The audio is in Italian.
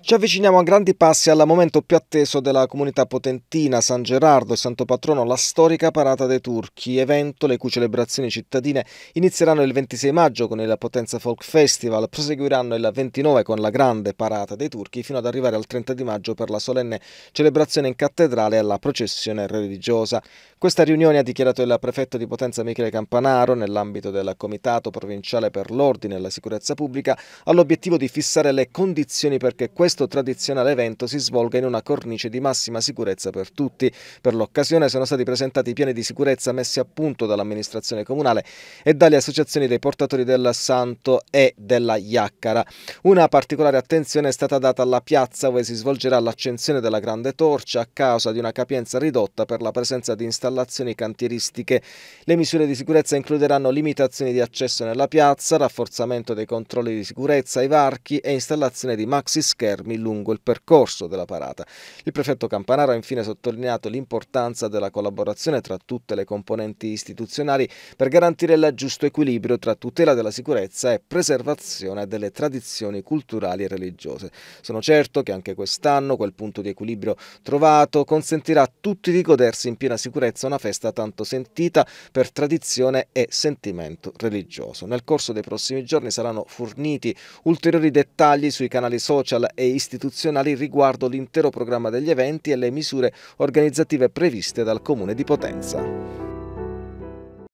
Ci avviciniamo a grandi passi al momento più atteso della comunità potentina, San Gerardo e Santo Patrono, la storica parata dei turchi, evento le cui celebrazioni cittadine inizieranno il 26 maggio con il Potenza Folk Festival, proseguiranno il 29 con la grande parata dei turchi fino ad arrivare al 30 di maggio per la solenne celebrazione in cattedrale alla processione religiosa. Questa riunione ha dichiarato il prefetto di Potenza Michele Campanaro nell'ambito del Comitato Provinciale per l'Ordine e la Sicurezza Pubblica all'obiettivo di fissare le condizioni perché questo questo tradizionale evento si svolga in una cornice di massima sicurezza per tutti. Per l'occasione sono stati presentati i piani di sicurezza messi a punto dall'amministrazione comunale e dalle associazioni dei portatori del Santo e della Iaccara. Una particolare attenzione è stata data alla piazza dove si svolgerà l'accensione della grande torcia a causa di una capienza ridotta per la presenza di installazioni cantieristiche. Le misure di sicurezza includeranno limitazioni di accesso nella piazza, rafforzamento dei controlli di sicurezza ai varchi e installazione di maxi schermi fermi lungo il percorso della parata. Il prefetto Campanaro ha infine sottolineato l'importanza della collaborazione tra tutte le componenti istituzionali per garantire il giusto equilibrio tra tutela della sicurezza e preservazione delle tradizioni culturali e religiose. Sono certo che anche quest'anno quel punto di equilibrio trovato consentirà a tutti di godersi in piena sicurezza una festa tanto sentita per tradizione e sentimento religioso. Nel corso dei prossimi giorni saranno forniti ulteriori dettagli sui canali social e istituzionali riguardo l'intero programma degli eventi e le misure organizzative previste dal Comune di Potenza.